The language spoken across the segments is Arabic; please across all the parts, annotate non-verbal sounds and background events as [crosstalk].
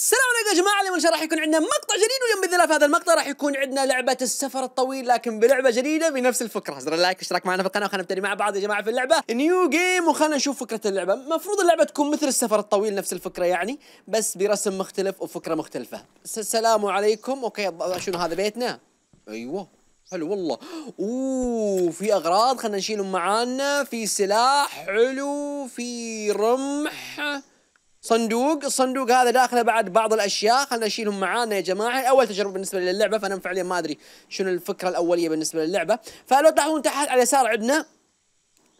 السلام عليكم يا جماعه اليوم ان شاء الله راح يكون عندنا مقطع جديد واليوم باذن الله في هذا المقطع راح يكون عندنا لعبه السفر الطويل لكن بلعبه جديده بنفس الفكره زر اللايك اشتراك معنا في القناه وخلينا نبتدي مع بعض يا جماعه في اللعبه نيو جيم وخلينا نشوف فكره اللعبه المفروض اللعبه تكون مثل السفر الطويل نفس الفكره يعني بس برسم مختلف وفكره مختلفه السلام عليكم اوكي شنو هذا بيتنا ايوه حلو والله اوه في اغراض خلينا نشيلهم معانا في سلاح حلو في رمح صندوق الصندوق هذا داخله بعد بعض الاشياء خلنا نشيلهم معانا يا جماعه اول تجربه بالنسبه للعبه فانا فعليا ما ادري شنو الفكره الاوليه بالنسبه للعبه فلو تلاحظون تحت على اليسار عندنا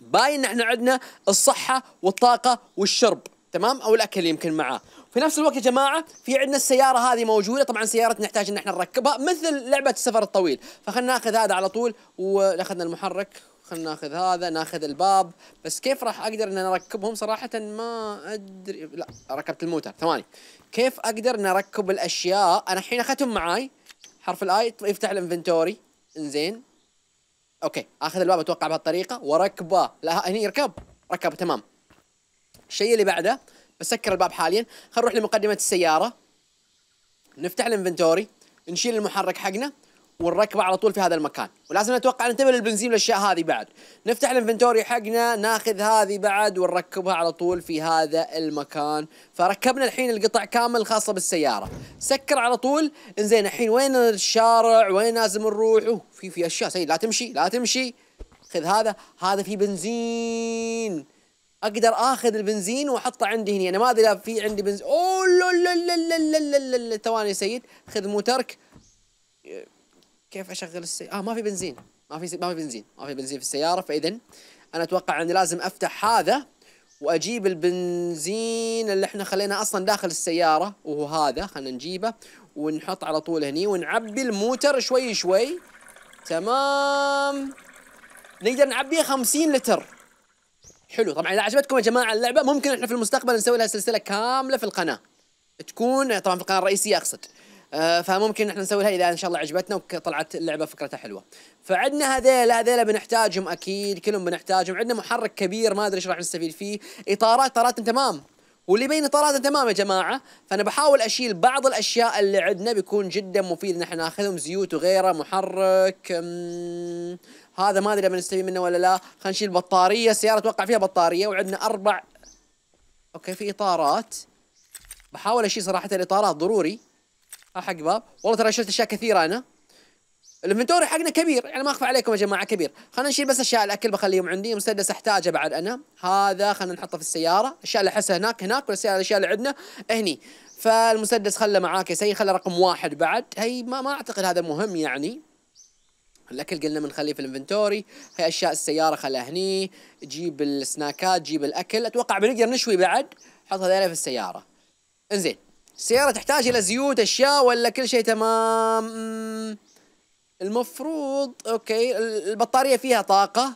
باين احنا عندنا الصحه والطاقه والشرب تمام او الاكل يمكن معاه في نفس الوقت يا جماعه في عندنا السياره هذه موجوده طبعا سياره نحتاج ان احنا نركبها مثل لعبه السفر الطويل فخلنا ناخذ هذا على طول وناخذنا المحرك خلنا ناخذ هذا ناخذ الباب بس كيف راح اقدر ان اركبهم صراحه ما ادري لا ركبت الموتر ثواني كيف اقدر اني اركب الاشياء انا الحين اخذتهم معاي حرف الاي يفتح الانفنتوري انزين اوكي اخذ الباب اتوقع بهالطريقه واركبه لا هني يركب ركب تمام الشيء اللي بعده بسكر الباب حاليا خل نروح لمقدمه السياره نفتح الانفنتوري نشيل المحرك حقنا والركبه على طول في هذا المكان ولازم نتوقع ننتبه للبنزين والاشياء هذه بعد نفتح الانفنتوري حقنا ناخذ هذه بعد ونركبها على طول في هذا المكان فركبنا الحين القطع كامل خاصه بالسياره سكر على طول انزين الحين وين الشارع وين لازم نروح أوه في في اشياء سيد لا تمشي لا تمشي خذ هذا هذا في بنزين اقدر اخذ البنزين واحطه عندي هنا انا ما ادري اذا في عندي بنزين اوه لا لا لا لا لا لا ثواني يا سيد خذ موترك كيف اشغل السيارة؟ اه ما في بنزين ما في ما في بنزين ما في بنزين في السياره فاذا انا اتوقع اني لازم افتح هذا واجيب البنزين اللي احنا خليناه اصلا داخل السياره وهو هذا خلينا نجيبه ونحط على طول هني ونعبي الموتر شوي شوي تمام نقدر نعبيه 50 لتر حلو طبعا اذا عجبتكم يا جماعه اللعبه ممكن احنا في المستقبل نسوي لها سلسله كامله في القناه تكون طبعا في القناه الرئيسيه اقصد آه، فممكن احنا نسوي لها اذا ان شاء الله عجبتنا وطلعت اللعبه فكرتها حلوه فعندنا هذيلا هذيلا بنحتاجهم اكيد كلهم بنحتاجهم عندنا محرك كبير ما ادري ايش راح نستفيد فيه اطارات طارات تمام واللي بين طارات تمام يا جماعه فانا بحاول اشيل بعض الاشياء اللي عندنا بيكون جدا مفيد ان احنا ناخذهم زيوت وغيره محرك هذا ما ادري بنستفيد منه ولا لا خلينا نشيل بطاريه السياره اتوقع فيها بطاريه وعندنا اربع اوكي في اطارات بحاول اشيل صراحه الاطارات ضروري آه، حق باب والله ترى شلت اشياء كثيره انا الانفنتوري حقنا كبير يعني ما اخفى عليكم يا جماعه كبير خلينا نشيل بس اشياء الاكل بخليهم عندي مسدس احتاجه بعد انا هذا خلينا نحطه في السياره الاشياء اللي احسها هناك هناك والاشياء اللي عندنا هني فالمسدس خله معاك يا سيدي خله رقم واحد بعد هي ما ما اعتقد هذا مهم يعني الاكل قلنا بنخليه في الانفنتوري هي اشياء السياره خلها هني جيب السناكات جيب الاكل اتوقع بنقدر نشوي بعد حط هذول في السياره انزين السيارة تحتاج إلى زيوت أشياء ولا كل شيء تمام؟ المفروض أوكي البطارية فيها طاقة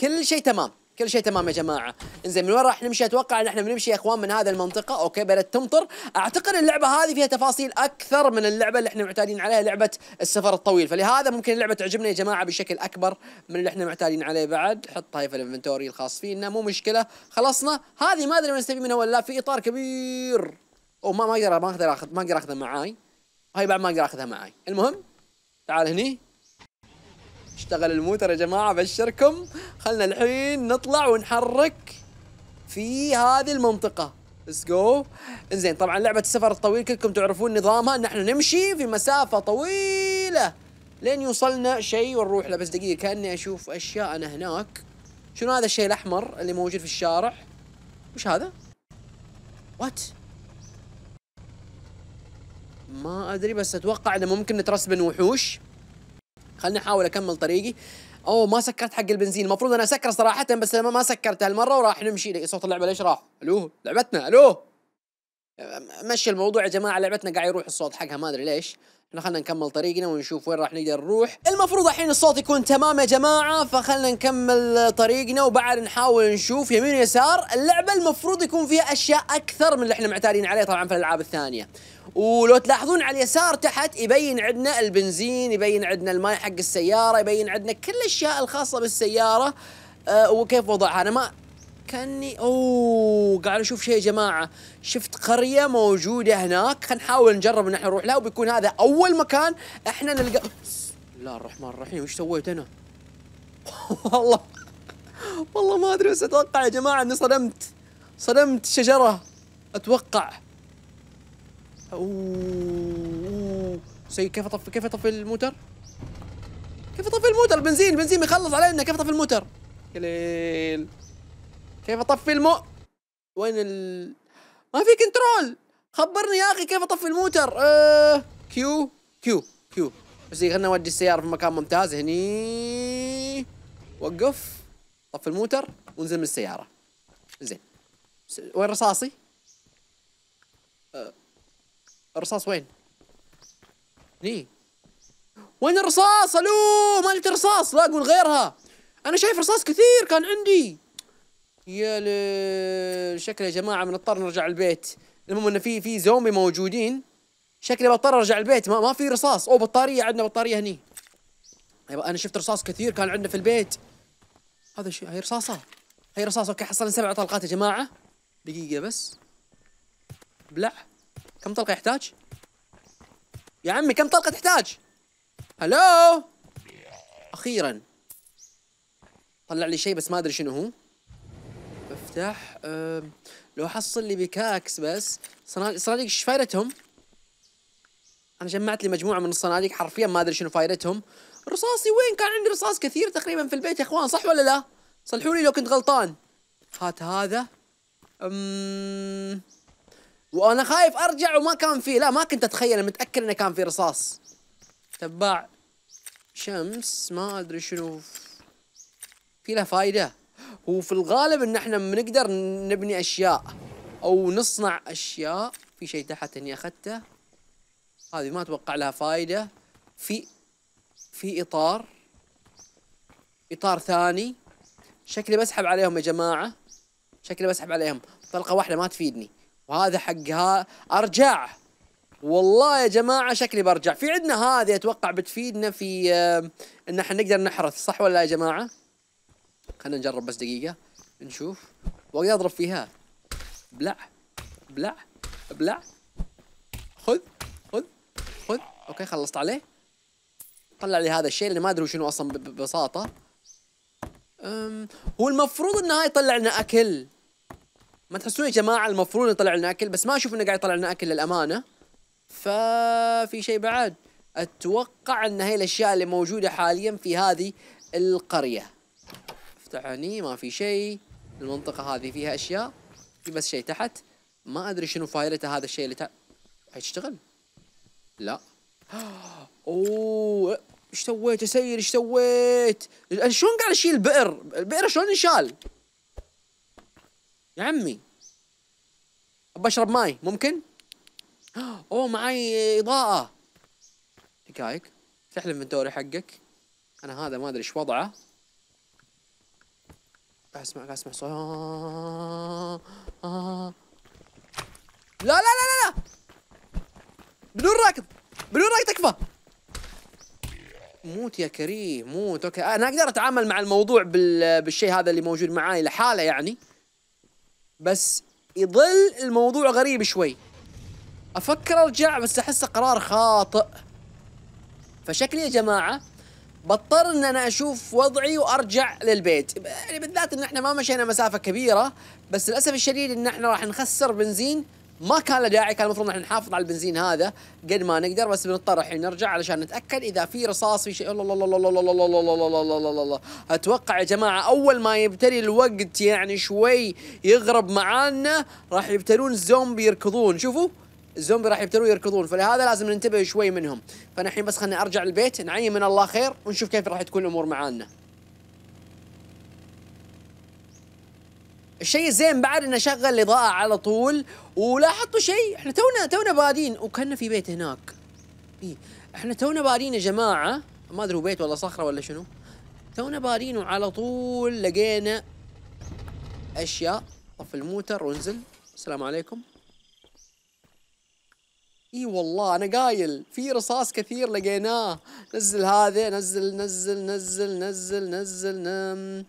كل شيء تمام كل شيء تمام يا جماعة انزين من وين راح نمشي أتوقع إن إحنا بنمشي يا إخوان من هذه المنطقة أوكي بدأت تمطر أعتقد اللعبة هذه فيها تفاصيل أكثر من اللعبة اللي إحنا معتادين عليها لعبة السفر الطويل فلهذا ممكن اللعبة تعجبنا يا جماعة بشكل أكبر من اللي إحنا معتادين عليه بعد حط هاي في الانفنتوري الخاص فينا مو مشكلة خلصنا هذه ما أدري نستفيد منها ولا في إطار كبير وما ما اقدر ما اقدر اخذ ما اقدر اخذها معاي هاي بعد ما اقدر اخذها معاي المهم تعال هني اشتغل الموتر يا جماعه ابشركم خلنا الحين نطلع ونحرك في هذه المنطقه ليتس جو انزين طبعا لعبه السفر الطويل كلكم تعرفون نظامها نحن نمشي في مسافه طويله لين يوصلنا شيء ونروح له بس دقيقه كاني اشوف اشياء انا هناك شنو هذا الشيء الاحمر اللي موجود في الشارع وش هذا وات ما ادري بس اتوقع انه ممكن نترسبن وحوش خلني احاول اكمل طريقي او ما سكرت حق البنزين المفروض انا اسكره صراحه بس ما سكرت هالمره وراح نمشي صوت اللعبه ليش راح الو لعبتنا الو مشي الموضوع يا جماعه لعبتنا قاعد يروح الصوت حقها ما ادري ليش احنا خلينا نكمل طريقنا ونشوف وين راح نقدر نروح المفروض الحين الصوت يكون تمام يا جماعه فخلنا نكمل طريقنا وبعد نحاول نشوف يمين ويسار اللعبه المفروض يكون فيها اشياء اكثر من اللي احنا معتادين عليه طبعا في الالعاب الثانيه ولو تلاحظون على اليسار تحت يبين عندنا البنزين يبين عندنا الماء حق السياره يبين عندنا كل الاشياء الخاصه بالسياره أه وكيف وضعها انا ما كاني اوه قاعد اشوف شيء يا جماعه شفت قريه موجوده هناك خلينا نحاول نجرب ان احنا نروح لها وبيكون هذا اول مكان احنا نلقى بسم الله الرحمن الرحيم وش سويت انا؟ [laughs] والله والله ما ادري بس اتوقع يا جماعه اني صدمت صدمت شجره اتوقع اوه سي كيف اطفي كيف اطفي الموتر؟ كيف اطفي الموتر؟ البنزين البنزين بيخلص علينا كيف اطفي الموتر؟ يا ليل كيف اطفي المو وين ال ما في كنترول خبرني يا اخي كيف اطفي الموتر أه... كيو كيو كيو بس إيه، خلنا نودي السيارة في مكان ممتاز هني وقف طفي الموتر وانزل من السيارة زين وين رصاصي؟ أه... الرصاص وين؟ هني وين الرصاص؟ الو ما لقيت رصاص لا اقول غيرها انا شايف رصاص كثير كان عندي يا شكله يا جماعه بنضطر نرجع البيت المهم انه في في زومبي موجودين شكلي بضطر ارجع البيت ما, ما في رصاص او بطاريه عندنا بطاريه هني أيوة، انا شفت رصاص كثير كان عندنا في البيت هذا شيء هي رصاصه هي رصاصه اوكي حصلنا سبع طلقات يا جماعه دقيقه بس بلع كم طلقه يحتاج يا عمي كم طلقه تحتاج هلو اخيرا طلع لي شيء بس ما ادري شنو هو المفتاح أه لو حصل لي بكاكس بس صناديق ايش فائدتهم؟ انا جمعت لي مجموعه من الصناديق حرفيا ما ادري شنو فائدتهم رصاصي وين كان عندي رصاص كثير تقريبا في البيت يا اخوان صح ولا لا صلحوا لي لو كنت غلطان هات هذا امم وانا خايف ارجع وما كان فيه لا ما كنت اتخيل متاكد انه كان في رصاص تباع شمس ما ادري شنو في له فايده وفي الغالب ان احنا بنقدر نبني اشياء او نصنع اشياء في شيء تحت اني اخذته هذه ما اتوقع لها فايده في في اطار اطار ثاني شكلي بسحب عليهم يا جماعه شكلي بسحب عليهم طلقه واحده ما تفيدني وهذا حقها ارجع والله يا جماعه شكلي برجع في عندنا هذه اتوقع بتفيدنا في آه، ان احنا نقدر نحرث صح ولا يا جماعه خلينا نجرب بس دقيقة نشوف واقدر اضرب فيها بلع بلع بلع خذ خذ خذ اوكي خلصت عليه طلع لي هذا الشيء اللي ما ادري شنو اصلا ببساطة أم هو المفروض انه يطلع لنا اكل ما تحسون يا جماعة المفروض يطلع لنا اكل بس ما اشوف انه قاعد يطلع لنا اكل للامانة ففي شيء بعد اتوقع ان هي الاشياء اللي موجودة حاليا في هذه القرية هني ما في شيء المنطقة هذه فيها أشياء في بس شيء تحت ما أدري شنو فايلته هذا الشيء اللي تحت حيشتغل لا [gasps] أوه ايش سويت يا سيد ايش سويت؟ شلون قاعد اشيل بئر البئر شلون انشال؟ يا عمي ابى اشرب ماي ممكن؟ [gasps] اوه معي اضاءة دقايق فتح الانفنتوري حقك انا هذا ما ادري ايش وضعه اسمع قاعد اسمع صوت لا لا لا لا لا بدون راكض بدون راكض تكفى موت يا كريم موت اوكي انا اقدر اتعامل مع الموضوع بالشيء هذا اللي موجود معاي لحاله يعني بس يظل الموضوع غريب شوي افكر ارجع بس احسه قرار خاطئ فشكلي يا جماعه بضطر ان انا اشوف وضعي وارجع للبيت يعني بالذات ان احنا ما مشينا مسافه كبيره بس للاسف الشديد ان احنا راح نخسر بنزين ما كان له داعي كان المفروض احنا نحافظ على البنزين هذا قد ما نقدر بس بنضطر الحين نرجع علشان نتاكد اذا في رصاص في شيء الله الله الله الله الله الله الله الله الله اتوقع يا جماعه اول ما يبتدي الوقت يعني شوي يغرب معانا راح يبتلون الزومبي يركضون شوفوا الزومبي راح يبتلوا يركضون فلهذا لازم ننتبه شوي منهم فانا الحين بس خلني ارجع البيت نعين من الله خير ونشوف كيف راح تكون الامور معانا الشيء الزين بعد انه شغل الاضاءه على طول ولاحظتوا شيء احنا تونا تونا بادين وكنا في بيت هناك اي احنا تونا بادين يا جماعه ما ادري بيت ولا صخره ولا شنو تونا بادين وعلى طول لقينا اشياء طف الموتر وانزل السلام عليكم اي والله انا قايل في رصاص كثير لقيناه نزل هذا نزل نزل نزل نزل نزل نم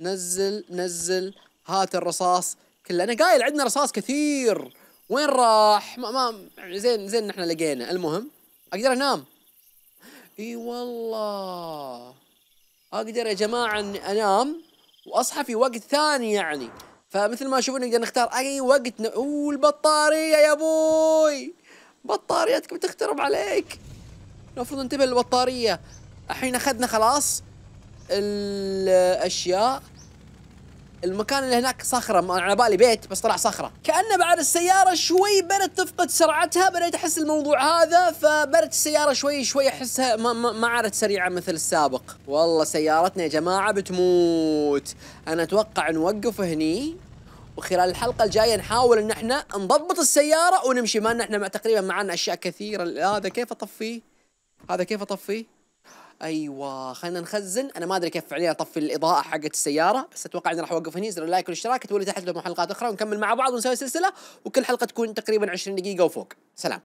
نزل نزل هات الرصاص كله انا قايل عندنا رصاص كثير وين راح ما, ما زين زين احنا لقينا المهم اقدر انام اي والله اقدر يا جماعه اني انام واصحى في وقت ثاني يعني فمثل ما تشوفون نقدر نختار اي وقت ن... اوه البطاريه يا ابوي بطارياتك بتخترب عليك المفروض انتبه للبطارية الحين اخذنا خلاص الاشياء المكان اللي هناك صخرة على بالي بيت بس طلع صخرة كأنه بعد السيارة شوي بدأت تفقد سرعتها بدأت أحس الموضوع هذا فبدأت السيارة شوي شوي أحسها ما, ما, ما عادت سريعة مثل السابق والله سيارتنا يا جماعة بتموت أنا أتوقع نوقف هني وخلال الحلقه الجايه نحاول ان احنا نضبط السياره ونمشي ما احنا تقريبا معنا اشياء كثيره هذا كيف اطفيه؟ هذا كيف اطفيه؟ ايوه خلينا نخزن انا ما ادري كيف فعليا اطفي الاضاءه حقت السياره بس اتوقع اني راح اوقف هنا زر اللايك والاشتراك تولي تحت لو حلقات اخرى ونكمل مع بعض ونسوي سلسله وكل حلقه تكون تقريبا 20 دقيقه وفوق سلام